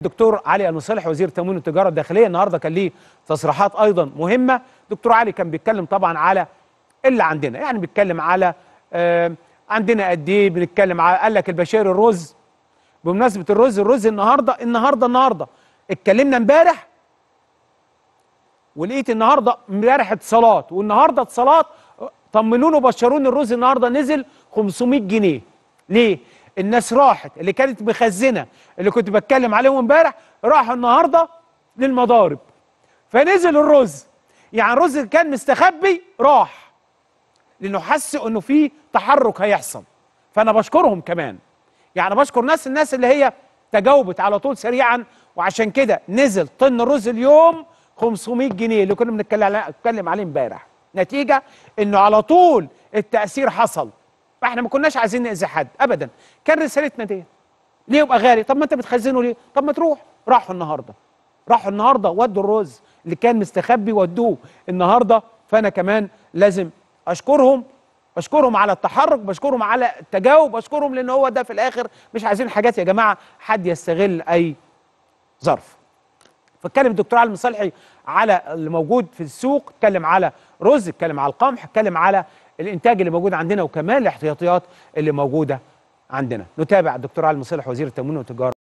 دكتور علي المصالح وزير تموين التجاره الداخليه النهارده كان ليه تصريحات ايضا مهمه دكتور علي كان بيتكلم طبعا على اللي عندنا يعني بيتكلم على آه عندنا قد ايه بنتكلم على قال لك البشير الرز بمناسبه الرز الرز النهارده النهارده النهارده اتكلمنا امبارح ولقيت النهارده امبارح اتصالات والنهارده اتصالات طمنوني وبشروني الرز النهارده نزل 500 جنيه ليه الناس راحت اللي كانت مخزنه اللي كنت بتكلم عليهم امبارح راحوا النهارده للمضارب فنزل الرز يعني الرز اللي كان مستخبي راح لانه حس انه في تحرك هيحصل فانا بشكرهم كمان يعني بشكر ناس الناس اللي هي تجاوبت على طول سريعا وعشان كده نزل طن الرز اليوم 500 جنيه اللي كنا بنتكلم عليه امبارح نتيجه انه على طول التاثير حصل فاحنا ما كناش عايزين ناذي حد ابدا كان رسالتنا دي ليه يبقى غالي طب ما انت بتخزنه ليه طب ما تروح راحوا النهارده راحوا النهارده ودوا الرز اللي كان مستخبي ودوه النهارده فانا كمان لازم اشكرهم بشكرهم على التحرك بشكرهم على التجاوب بشكرهم لان هو ده في الاخر مش عايزين حاجات يا جماعه حد يستغل اي ظرف فاتكلم الدكتور علي المصالحي على اللي موجود في السوق اتكلم على رز اتكلم على القمح اتكلم على الانتاج اللي موجود عندنا وكمان الاحتياطيات اللي موجوده عندنا نتابع الدكتور علي مصلح وزير التموين والتجاره